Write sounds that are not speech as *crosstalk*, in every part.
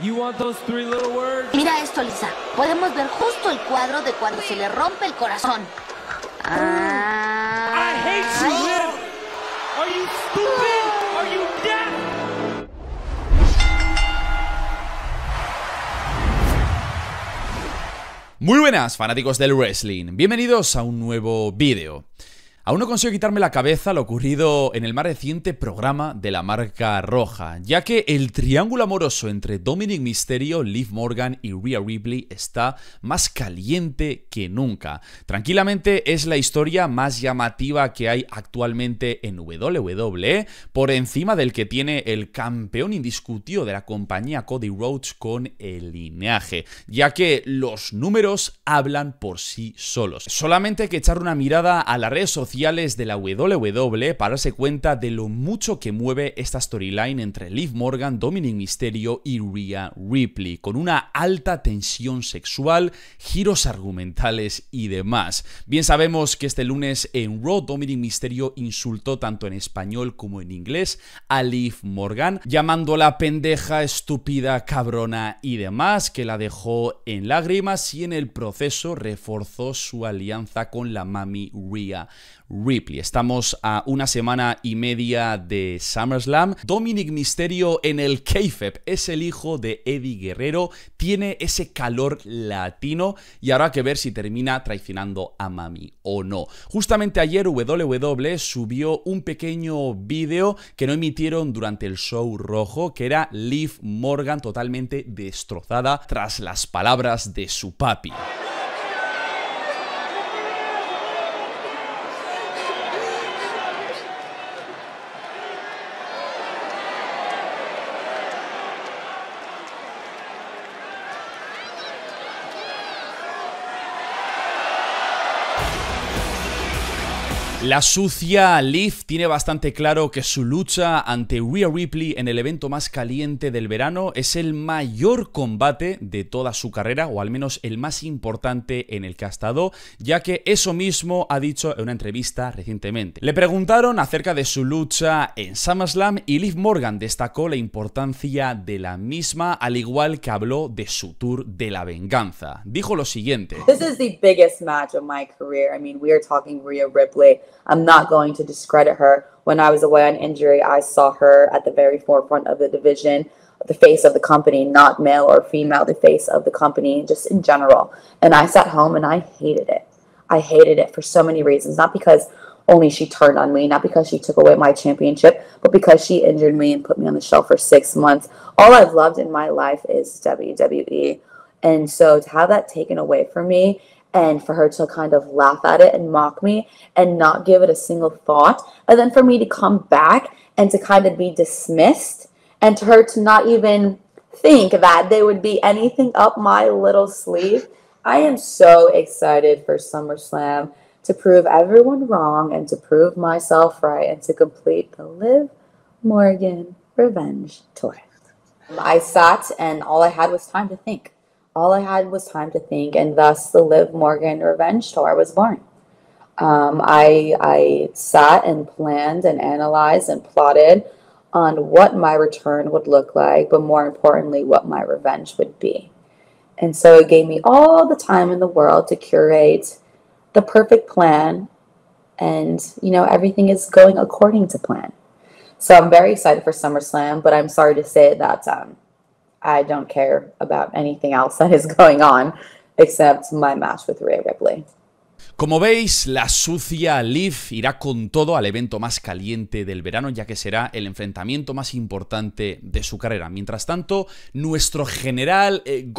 Mira esto, Lisa. Podemos ver justo el cuadro de cuando se le rompe el corazón. Ah... Muy buenas, fanáticos del wrestling. Bienvenidos a un nuevo vídeo. Aún no consigo quitarme la cabeza lo ocurrido en el más reciente programa de la marca roja, ya que el triángulo amoroso entre Dominic Mysterio, Liv Morgan y Rhea Ripley está más caliente que nunca. Tranquilamente es la historia más llamativa que hay actualmente en WWE, por encima del que tiene el campeón indiscutido de la compañía Cody Rhodes con el lineaje, ya que los números hablan por sí solos. Solamente hay que echar una mirada a la red social de la WWE para darse cuenta de lo mucho que mueve esta storyline entre Liv Morgan, Dominic Mysterio y Rhea Ripley, con una alta tensión sexual, giros argumentales y demás. Bien sabemos que este lunes en Raw Dominic Mysterio insultó tanto en español como en inglés a Liv Morgan, llamándola pendeja, estúpida, cabrona y demás, que la dejó en lágrimas y en el proceso reforzó su alianza con la mami Rhea Ripley. Estamos a una semana y media de SummerSlam. Dominic Misterio en el KFEP es el hijo de Eddie Guerrero, tiene ese calor latino y habrá que ver si termina traicionando a Mami o no. Justamente ayer WWE subió un pequeño vídeo que no emitieron durante el show rojo, que era Liv Morgan totalmente destrozada tras las palabras de su papi. La sucia Liv tiene bastante claro que su lucha ante Rhea Ripley en el evento más caliente del verano es el mayor combate de toda su carrera, o al menos el más importante en el que ha estado, ya que eso mismo ha dicho en una entrevista recientemente. Le preguntaron acerca de su lucha en SummerSlam y Liv Morgan destacó la importancia de la misma, al igual que habló de su tour de la venganza. Dijo lo siguiente. This is the biggest match of my career. I mean, we are talking Rhea Ripley. I'm not going to discredit her. When I was away on injury, I saw her at the very forefront of the division, the face of the company, not male or female, the face of the company, just in general. And I sat home and I hated it. I hated it for so many reasons, not because only she turned on me, not because she took away my championship, but because she injured me and put me on the shelf for six months. All I've loved in my life is WWE. And so to have that taken away from me and for her to kind of laugh at it and mock me and not give it a single thought. And then for me to come back and to kind of be dismissed and to her to not even think that there would be anything up my little sleeve. I am so excited for SummerSlam to prove everyone wrong and to prove myself right and to complete the Liv Morgan revenge tour. I sat and all I had was time to think. All I had was time to think, and thus the Liv Morgan Revenge Tour was born. Um, I, I sat and planned and analyzed and plotted on what my return would look like, but more importantly, what my revenge would be. And so it gave me all the time in the world to curate the perfect plan. And, you know, everything is going according to plan. So I'm very excited for SummerSlam, but I'm sorry to say that um, I don't care about anything else that is *laughs* going on except my match with Rhea Ripley. Como veis, la sucia Liv irá con todo al evento más caliente del verano, ya que será el enfrentamiento más importante de su carrera. Mientras tanto, nuestro general eh,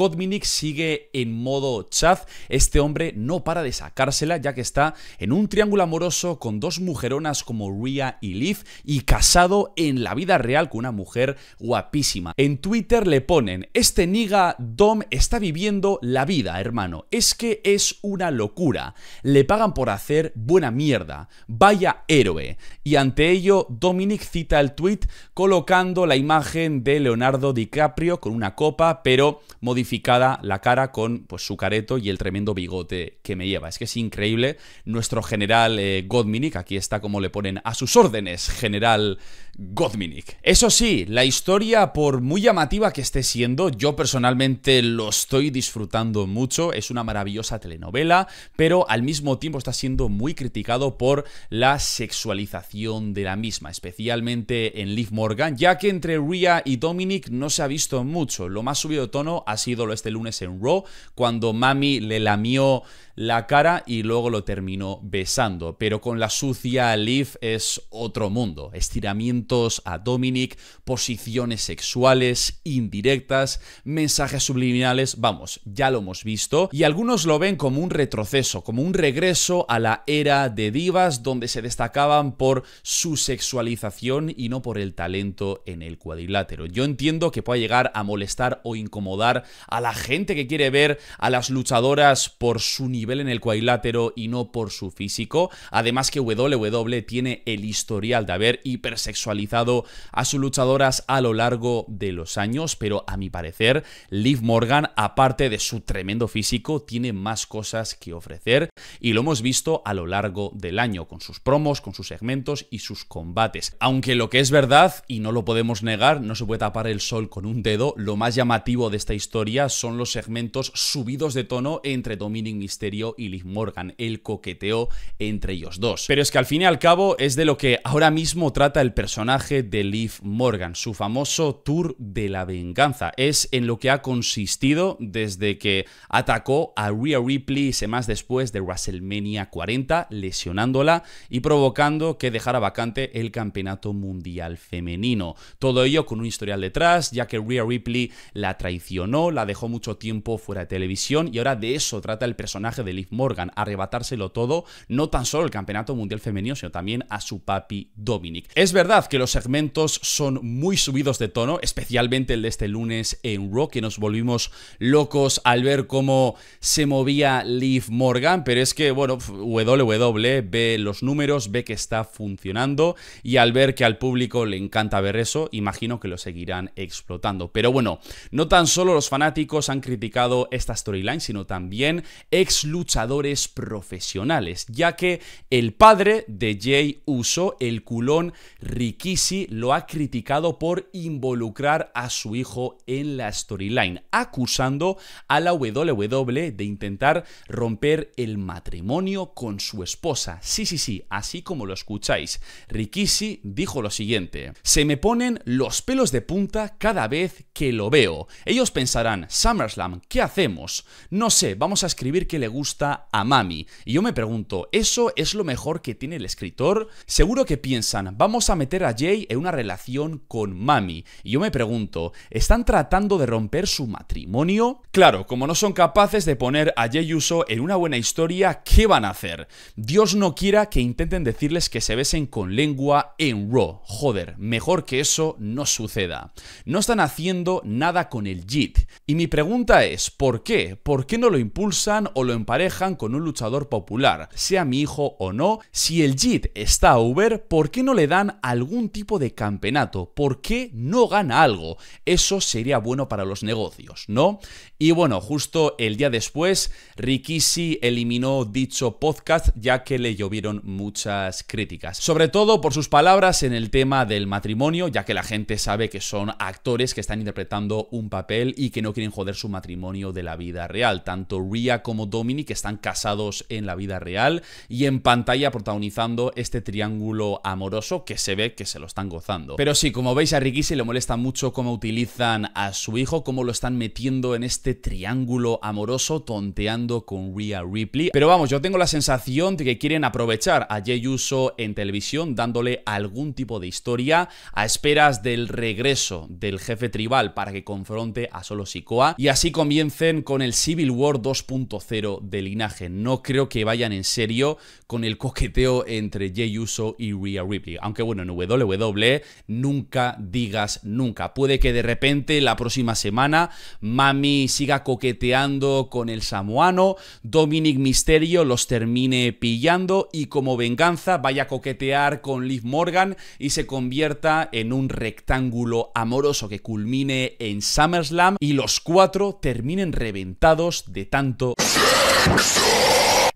sigue en modo chat. Este hombre no para de sacársela, ya que está en un triángulo amoroso con dos mujeronas como Rhea y Liv, y casado en la vida real con una mujer guapísima. En Twitter le ponen, este niga Dom está viviendo la vida, hermano. Es que es una locura le pagan por hacer buena mierda, vaya héroe. Y ante ello, Dominic cita el tweet colocando la imagen de Leonardo DiCaprio con una copa, pero modificada la cara con pues, su careto y el tremendo bigote que me lleva. Es que es increíble. Nuestro general eh, Godminic, aquí está como le ponen a sus órdenes, general Godminic. Eso sí, la historia, por muy llamativa que esté siendo, yo personalmente lo estoy disfrutando mucho. Es una maravillosa telenovela, pero al mismo mismo tiempo está siendo muy criticado por la sexualización de la misma, especialmente en Liv Morgan, ya que entre Rhea y Dominic no se ha visto mucho. Lo más subido de tono ha sido lo este lunes en Raw, cuando Mami le lamió la cara y luego lo terminó besando. Pero con la sucia Liv es otro mundo. Estiramientos a Dominic, posiciones sexuales, indirectas, mensajes subliminales, vamos, ya lo hemos visto. Y algunos lo ven como un retroceso, como un regreso a la era de divas donde se destacaban por su sexualización y no por el talento en el cuadrilátero. Yo entiendo que pueda llegar a molestar o incomodar a la gente que quiere ver a las luchadoras por su nivel en el cuadrilátero y no por su físico. Además que WWE tiene el historial de haber hipersexualizado a sus luchadoras a lo largo de los años, pero a mi parecer, Liv Morgan, aparte de su tremendo físico, tiene más cosas que ofrecer y lo hemos visto a lo largo del año, con sus promos, con sus segmentos y sus combates. Aunque lo que es verdad, y no lo podemos negar, no se puede tapar el sol con un dedo, lo más llamativo de esta historia son los segmentos subidos de tono entre Dominic Mysterio y Liv Morgan, el coqueteo entre ellos dos. Pero es que al fin y al cabo es de lo que ahora mismo trata el personaje de Liv Morgan, su famoso tour de la venganza. Es en lo que ha consistido desde que atacó a Rhea Ripley semanas después de WrestleMania 40, lesionándola y provocando que dejara vacante el campeonato mundial femenino. Todo ello con un historial detrás, ya que Rhea Ripley la traicionó, la dejó mucho tiempo fuera de televisión y ahora de eso trata el personaje de Liv Morgan, arrebatárselo todo, no tan solo el Campeonato Mundial Femenino, sino también a su papi Dominic. Es verdad que los segmentos son muy subidos de tono, especialmente el de este lunes en Raw, que nos volvimos locos al ver cómo se movía Liv Morgan, pero es que, bueno, WWE ve los números, ve que está funcionando y al ver que al público le encanta ver eso, imagino que lo seguirán explotando. Pero bueno, no tan solo los fanáticos han criticado esta storyline, sino también ex luchadores profesionales, ya que el padre de Jay Uso, el culón Rikishi, lo ha criticado por involucrar a su hijo en la storyline, acusando a la WWE de intentar romper el matrimonio con su esposa. Sí, sí, sí, así como lo escucháis. Rikishi dijo lo siguiente, se me ponen los pelos de punta cada vez que lo veo. Ellos pensarán, SummerSlam, ¿qué hacemos? No sé, vamos a escribir que le gusta a mami. Y yo me pregunto, ¿eso es lo mejor que tiene el escritor? Seguro que piensan, vamos a meter a Jay en una relación con mami. Y yo me pregunto, ¿están tratando de romper su matrimonio? Claro, como no son capaces de poner a Jay Uso en una buena historia, ¿qué van a hacer? Dios no quiera que intenten decirles que se besen con lengua en Raw. Joder, mejor que eso no suceda. No están haciendo nada con el JIT. Y mi pregunta es, ¿por qué? ¿Por qué no lo impulsan o lo parejan con un luchador popular, sea mi hijo o no, si el JIT está Uber, ¿por qué no le dan algún tipo de campeonato? ¿Por qué no gana algo? Eso sería bueno para los negocios, ¿no? Y bueno, justo el día después, Rikishi eliminó dicho podcast ya que le llovieron muchas críticas, sobre todo por sus palabras en el tema del matrimonio, ya que la gente sabe que son actores que están interpretando un papel y que no quieren joder su matrimonio de la vida real, tanto Ria como Dominic que están casados en la vida real y en pantalla protagonizando este triángulo amoroso que se ve que se lo están gozando. Pero sí, como veis a Ricky se le molesta mucho cómo utilizan a su hijo, cómo lo están metiendo en este triángulo amoroso tonteando con Rhea Ripley. Pero vamos, yo tengo la sensación de que quieren aprovechar a Jey Uso en televisión dándole algún tipo de historia a esperas del regreso del jefe tribal para que confronte a Solo Sikoa y así comiencen con el Civil War 2.0 de linaje. No creo que vayan en serio con el coqueteo entre Jey Uso y Rhea Ripley. Aunque bueno, en WWE nunca digas nunca. Puede que de repente la próxima semana Mami siga coqueteando con el samoano, Dominic Misterio los termine pillando y como venganza vaya a coquetear con Liv Morgan y se convierta en un rectángulo amoroso que culmine en SummerSlam y los cuatro terminen reventados de tanto...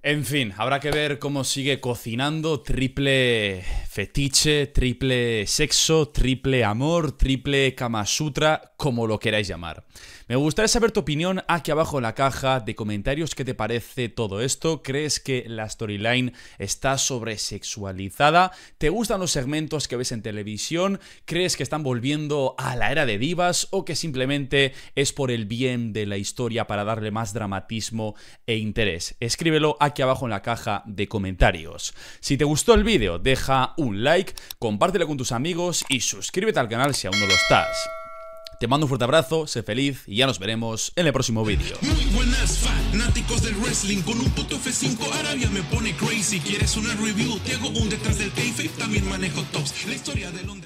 En fin, habrá que ver cómo sigue cocinando triple fetiche, triple sexo, triple amor, triple Kama Sutra, como lo queráis llamar. Me gustaría saber tu opinión aquí abajo en la caja de comentarios. ¿Qué te parece todo esto? ¿Crees que la storyline está sobresexualizada? ¿Te gustan los segmentos que ves en televisión? ¿Crees que están volviendo a la era de divas? ¿O que simplemente es por el bien de la historia para darle más dramatismo e interés? Escríbelo aquí abajo en la caja de comentarios. Si te gustó el vídeo, deja un un like, compártelo con tus amigos y suscríbete al canal si aún no lo estás. Te mando un fuerte abrazo, sé feliz y ya nos veremos en el próximo vídeo. Muy buenas fanáticos del wrestling, con un puto F5 Arabia me pone crazy. ¿Quieres una review? Te hago un detrás del también manejo tops. La historia del